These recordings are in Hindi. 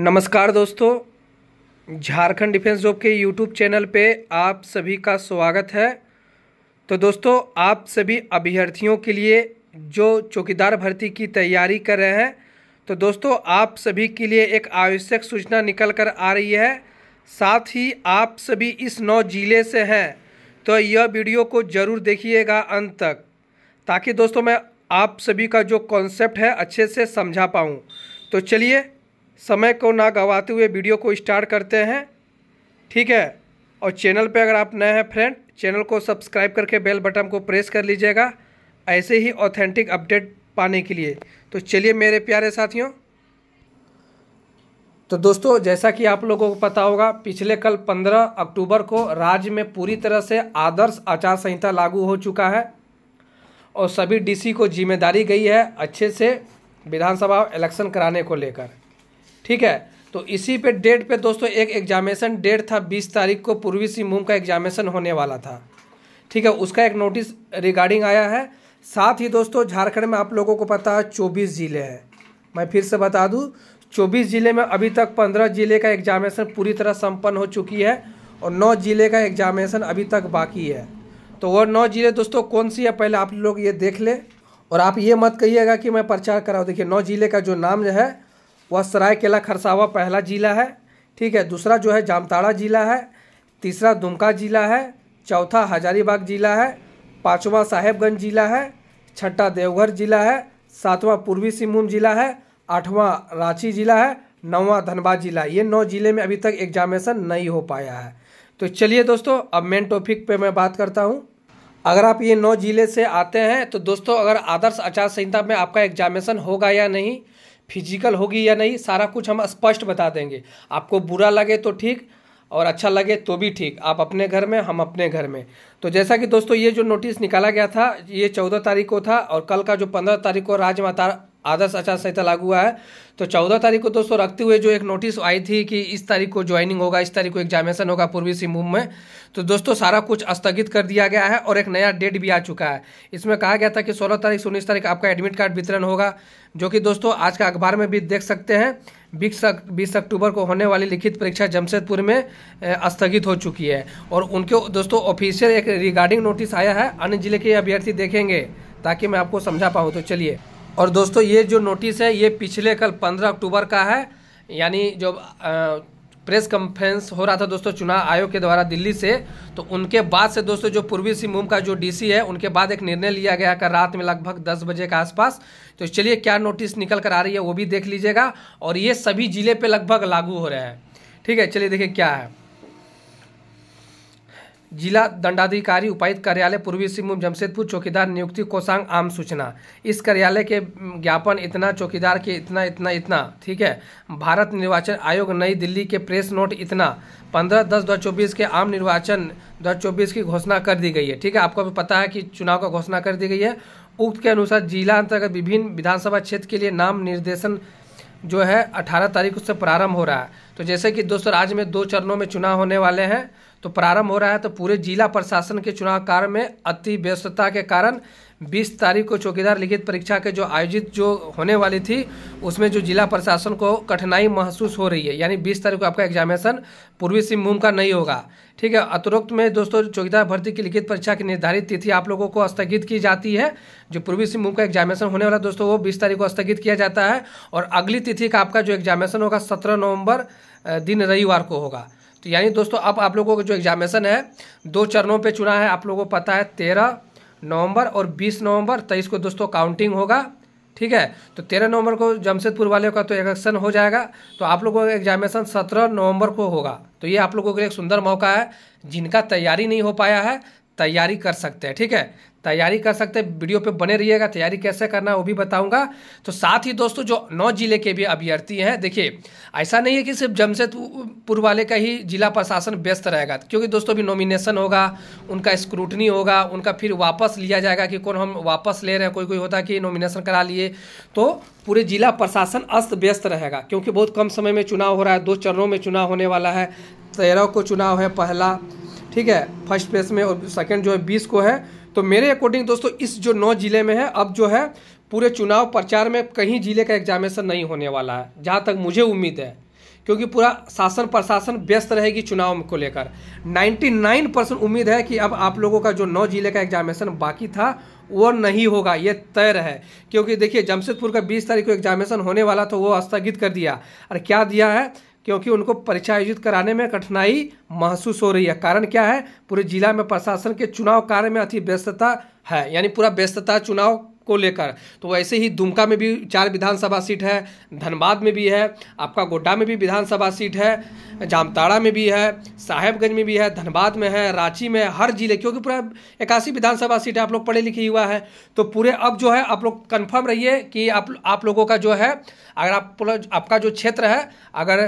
नमस्कार दोस्तों झारखंड डिफेंस जॉब के यूट्यूब चैनल पे आप सभी का स्वागत है तो दोस्तों आप सभी अभ्यर्थियों के लिए जो चौकीदार भर्ती की तैयारी कर रहे हैं तो दोस्तों आप सभी के लिए एक आवश्यक सूचना निकल कर आ रही है साथ ही आप सभी इस नौ ज़िले से हैं तो यह वीडियो को ज़रूर देखिएगा अंत तक ताकि दोस्तों मैं आप सभी का जो कॉन्सेप्ट है अच्छे से समझा पाऊँ तो चलिए समय को ना गंवाते हुए वीडियो को स्टार्ट करते हैं ठीक है और चैनल पे अगर आप नए हैं फ्रेंड चैनल को सब्सक्राइब करके बेल बटन को प्रेस कर लीजिएगा ऐसे ही ऑथेंटिक अपडेट पाने के लिए तो चलिए मेरे प्यारे साथियों तो दोस्तों जैसा कि आप लोगों को पता होगा पिछले कल 15 अक्टूबर को राज्य में पूरी तरह से आदर्श आचार संहिता लागू हो चुका है और सभी डीसी को जिम्मेदारी गई है अच्छे से विधानसभा इलेक्शन कराने को लेकर ठीक है तो इसी पे डेट पे दोस्तों एक एग्जामिनेशन डेट था बीस तारीख को पूर्वी सिंहभूम का एग्जामिनेशन होने वाला था ठीक है उसका एक नोटिस रिगार्डिंग आया है साथ ही दोस्तों झारखंड में आप लोगों को पता है चौबीस ज़िले हैं मैं फिर से बता दूँ चौबीस ज़िले में अभी तक पंद्रह ज़िले का एग्जामिनेशन पूरी तरह सम्पन्न हो चुकी है और नौ ज़िले का एग्जामिनेशन अभी तक बाकी है तो वह नौ ज़िले दोस्तों कौन सी है पहले आप लोग ये देख लें और आप ये मत कहिएगा कि मैं प्रचार कराऊँ देखिए नौ ज़िले का जो नाम है वह सरायकेला खरसावा पहला जिला है ठीक है दूसरा जो है जामताड़ा जिला है तीसरा दुमका जिला है चौथा हजारीबाग जिला है पाँचवा साहेबगंज जिला है छठा देवघर जिला है सातवां पूर्वी सिंहभूम जिला है आठवां रांची जिला है नौवां धनबाद जिला ये नौ जिले में अभी तक एग्जामिनेशन नहीं हो पाया है तो चलिए दोस्तों अब मेन टॉपिक पे मैं बात करता हूँ अगर आप ये नौ जिले से आते हैं तो दोस्तों अगर आदर्श आचार संहिता में आपका एग्जामिनेशन होगा या नहीं फिजिकल होगी या नहीं सारा कुछ हम स्पष्ट बता देंगे आपको बुरा लगे तो ठीक और अच्छा लगे तो भी ठीक आप अपने घर में हम अपने घर में तो जैसा कि दोस्तों ये जो नोटिस निकाला गया था ये चौदह तारीख को था और कल का जो पंद्रह तारीख को राजमाता आदर्श आचार संहिता लागू हुआ है तो चौदह तारीख को दोस्तों रखते हुए जो एक नोटिस आई थी कि इस तारीख को ज्वाइनिंग होगा इस तारीख को एग्जामिनेशन होगा पूर्वी सिंहभूम में तो दोस्तों सारा कुछ स्थगित कर दिया गया है और एक नया डेट भी आ चुका है इसमें कहा गया था कि सोलह तारीख से उन्नीस तारीख आपका एडमिट कार्ड वितरण होगा जो कि दोस्तों आज का अखबार में भी देख सकते हैं बीस बीस अक्टूबर को होने वाली लिखित परीक्षा जमशेदपुर में स्थगित हो चुकी है और उनके दोस्तों ऑफिशियल एक रिगार्डिंग नोटिस आया है अन्य जिले के अभ्यर्थी देखेंगे ताकि मैं आपको समझा पाऊँ तो चलिए और दोस्तों ये जो नोटिस है ये पिछले कल पंद्रह अक्टूबर का है यानी जो प्रेस कॉन्फ्रेंस हो रहा था दोस्तों चुनाव आयोग के द्वारा दिल्ली से तो उनके बाद से दोस्तों जो पूर्वी सिंहभूम का जो डीसी है उनके बाद एक निर्णय लिया गया है रात में लगभग 10 बजे के आसपास तो चलिए क्या नोटिस निकल कर आ रही है वो भी देख लीजिएगा और ये सभी जिले पर लगभग लागू हो रहे हैं ठीक है चलिए देखिए क्या है जिला दंडाधिकारी उपायुक्त कार्यालय पूर्वी सिंहभूम जमशेदपुर चौकीदार नियुक्ति कोसांग आम सूचना इस कार्यालय के ज्ञापन इतना चौकीदार के इतना इतना इतना ठीक है भारत निर्वाचन आयोग नई दिल्ली के प्रेस नोट इतना पंद्रह दस दो चौबीस के आम निर्वाचन दो चौबीस की घोषणा कर दी गई है ठीक है आपको भी पता है कि चुनाव का घोषणा कर दी गई है उक्त के अनुसार जिला अंतर्गत विभिन्न विधानसभा क्षेत्र के लिए नाम निर्देशन जो है अठारह तारीख से प्रारंभ हो रहा है तो जैसे कि दोस्तों राज्य में दो चरणों में चुनाव होने वाले हैं तो प्रारंभ हो रहा है तो पूरे जिला प्रशासन के चुनाव कार्य में अति व्यस्तता के कारण 20 तारीख को चौकीदार लिखित परीक्षा के जो आयोजित जो होने वाली थी उसमें जो जिला प्रशासन को कठिनाई महसूस हो रही है यानी 20 तारीख को आपका एग्जामिनेशन पूर्वी सिंहभूम का नहीं होगा ठीक है अतिरिक्त में दोस्तों चौकीदार भर्ती की लिखित परीक्षा की निर्धारित तिथि आप लोगों को स्थगित की जाती है जो पूर्वी सिंहभूम का एग्जामिनेशन होने वाला दोस्तों वो बीस तारीख को स्थगित किया जाता है और अगली तिथि का आपका जो एग्जामिनेशन होगा सत्रह नवम्बर दिन रविवार को होगा तो यानी दोस्तों अब आप लोगों का जो एग्जामिनेशन है दो चरणों पे चुना है आप लोगों को पता है तेरह नवंबर और बीस नवंबर तेईस को दोस्तों काउंटिंग होगा ठीक है तो तेरह नवंबर को जमशेदपुर वाले का तो इलेक्शन हो जाएगा तो आप लोगों का एग्जामिनेशन सत्रह नवंबर को होगा तो ये आप लोगों के लिए एक सुंदर मौका है जिनका तैयारी नहीं हो पाया है तैयारी कर सकते हैं ठीक है तैयारी कर सकते हैं वीडियो पे बने रहिएगा तैयारी कैसे करना है वो भी बताऊंगा तो साथ ही दोस्तों जो नौ जिले के भी अभ्यर्थी हैं देखिए ऐसा नहीं है कि सिर्फ जमशेदपुर वाले का ही जिला प्रशासन व्यस्त रहेगा क्योंकि दोस्तों भी नॉमिनेशन होगा उनका स्क्रूटनी होगा उनका फिर वापस लिया जाएगा कि कौन हम वापस ले रहे हैं कोई कोई होता है कि नॉमिनेशन करा लिए तो पूरे जिला प्रशासन अस्त व्यस्त रहेगा क्योंकि बहुत कम समय में चुनाव हो रहा है दो चरणों में चुनाव होने वाला है तेरह को चुनाव है पहला ठीक है फर्स्ट प्लेस में और सेकंड जो है बीस को है तो मेरे अकॉर्डिंग दोस्तों इस जो नौ जिले में है अब जो है पूरे चुनाव प्रचार में कहीं जिले का एग्जामिनेशन नहीं होने वाला है जहाँ तक मुझे उम्मीद है क्योंकि पूरा शासन प्रशासन व्यस्त रहेगी चुनाव को लेकर 99 परसेंट उम्मीद है कि अब आप लोगों का जो नौ जिले का एग्जामिनेशन बाकी था वो नहीं होगा ये तय है क्योंकि देखिए जमशेदपुर का 20 तारीख को एग्जामिनेशन होने वाला था वो स्थगित कर दिया और क्या दिया है क्योंकि उनको परीक्षा आयोजित कराने में कठिनाई महसूस हो रही है कारण क्या है पूरे जिला में प्रशासन के चुनाव कार्य में अति व्यस्तता है यानी पूरा व्यस्तता चुनाव को लेकर तो वैसे ही दुमका में भी चार विधानसभा सीट है धनबाद में भी है आपका गोड्डा में भी विधानसभा सीट है जामताड़ा में भी है साहेबगंज में भी है धनबाद में है रांची में हर जिले क्योंकि पूरा इक्यासी विधानसभा सीट है आप लोग पढ़े लिखे हुआ है तो पूरे अब जो है आप लोग कन्फर्म रहिए कि आप आप लोगों का जो है अगर आप आपका जो क्षेत्र है अगर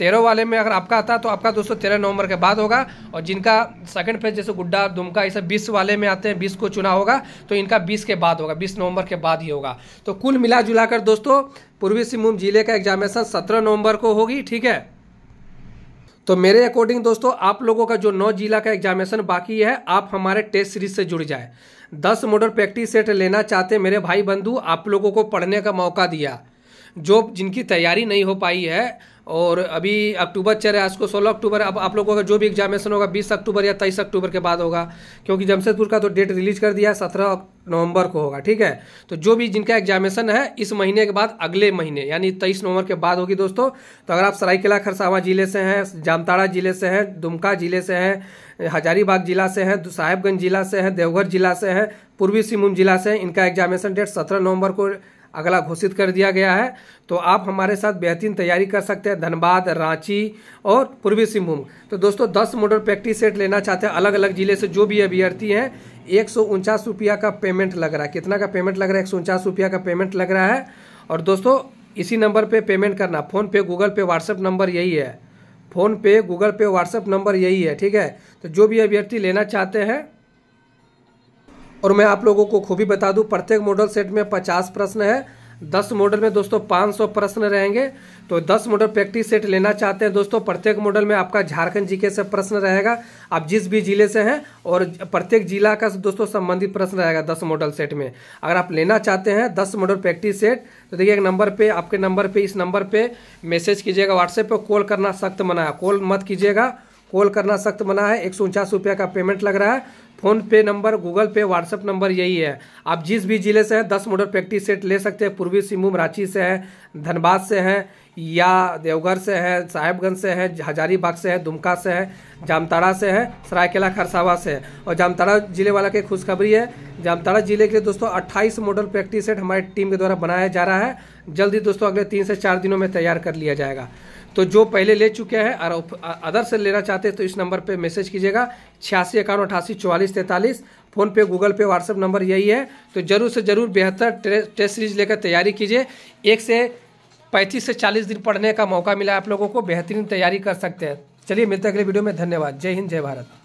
तेरह वाले में अगर आपका आता है तो आपका दोस्तों तेरह नवंबर के बाद होगा और जिनका सेकंड फेज जैसे गुड्डा दुमका ये सब बीस वाले में आते हैं बीस को चुना होगा तो इनका बीस के बाद होगा बीस नवंबर के बाद ही होगा तो कुल मिला जुला कर दोस्तों पूर्वी सिंहभूम जिले का एग्जामिनेशन सत्रह नवंबर को होगी ठीक है तो मेरे अकॉर्डिंग दोस्तों आप लोगों का जो नौ जिला का एग्जामिनेशन बाकी है आप हमारे टेस्ट सीरीज से जुड़ जाए दस मोटर प्रैक्टिस सेट लेना चाहते मेरे भाई बंधु आप लोगों को पढ़ने का मौका दिया जो जिनकी तैयारी नहीं हो पाई है और अभी अक्टूबर चल रहा है इसको सोलह अक्टूबर अब आप लोगों का जो भी एग्जामिनेशन होगा बीस अक्टूबर या तेईस अक्टूबर के बाद होगा क्योंकि जमशेदपुर का तो डेट रिलीज कर दिया है सत्रह नवंबर को होगा ठीक है तो जो भी जिनका एग्जामिनेशन है इस महीने के बाद अगले महीने यानी तेईस नवंबर के बाद होगी दोस्तों तो अगर आप सरायकेला खरसावा जिले से हैं जामताड़ा जिले से हैं दुमका जिले से हैं हजारीबाग जिला से हैं साहेबगंज जिला से हैं देवघर जिला से हैं पूर्वी सिंहभूम जिला से इनका एग्जामिनेशन डेट सत्रह नवंबर को अगला घोषित कर दिया गया है तो आप हमारे साथ बेहतरीन तैयारी कर सकते हैं धनबाद रांची और पूर्वी सिंहभूम तो दोस्तों 10 मोटर प्रैक्टिस सेट लेना चाहते हैं अलग अलग जिले से जो भी अभ्यर्थी हैं एक रुपया का पेमेंट लग रहा है कितना का पेमेंट लग रहा है एक रुपया का पेमेंट लग रहा है और दोस्तों इसी नंबर पर पे पेमेंट करना PhonePe Google Pay WhatsApp number यही है PhonePe Google Pay WhatsApp number यही है ठीक है तो जो भी अभ्यर्थी लेना चाहते हैं और मैं आप लोगों को खूबी बता दूं प्रत्येक मॉडल सेट में 50 प्रश्न है 10 मॉडल में दोस्तों 500 प्रश्न रहेंगे तो 10 मॉडल प्रैक्टिस सेट लेना चाहते हैं दोस्तों प्रत्येक मॉडल में आपका झारखंड जीके से प्रश्न रहेगा आप जिस भी जिले से हैं और प्रत्येक जिला का दोस्तों संबंधित प्रश्न रहेगा 10 मॉडल सेट में अगर आप लेना चाहते हैं 10 मॉडल प्रैक्टिस सेट तो देखिए एक नंबर पर आपके नंबर पर इस नंबर पे मैसेज कीजिएगा व्हाट्सएप पर कॉल करना सख्त मना है कॉल मत कीजिएगा कॉल करना सख्त मना है एक सौ का पेमेंट लग रहा है PhonePe number Google Pay WhatsApp number यही है आप जिस भी ज़िले से हैं दस मोटर प्रैक्टिस सेट ले सकते हैं पूर्वी सिंहभूम रांची से है धनबाद से हैं या देवघर से है साहेबगंज से है हजारीबाग से है दुमका से है जामताड़ा से है सरायकेला खरसावा से है और जामताड़ा जिले वाला की खुशखबरी है जामताड़ा जिले के लिए दोस्तों 28 मॉडल प्रैक्टिस सेट हमारी टीम के द्वारा बनाया जा रहा है जल्दी दोस्तों अगले तीन से चार दिनों में तैयार कर लिया जाएगा तो जो पहले ले चुके हैं और अदर से लेना चाहते हैं तो इस नंबर पे मैसेज कीजिएगा छियासी इक्यावन अठासी चौवालीस तैंतालीस PhonePe Google Pay WhatsApp number यही है तो ज़रूर से ज़रूर बेहतर टेस्ट सीरीज लेकर तैयारी कीजिए एक से पैंतीस से चालीस दिन पढ़ने का मौका मिला आप लोगों को बेहतरीन तैयारी कर सकते हैं चलिए मिलते अगले वीडियो में धन्यवाद जय हिंद जय भारत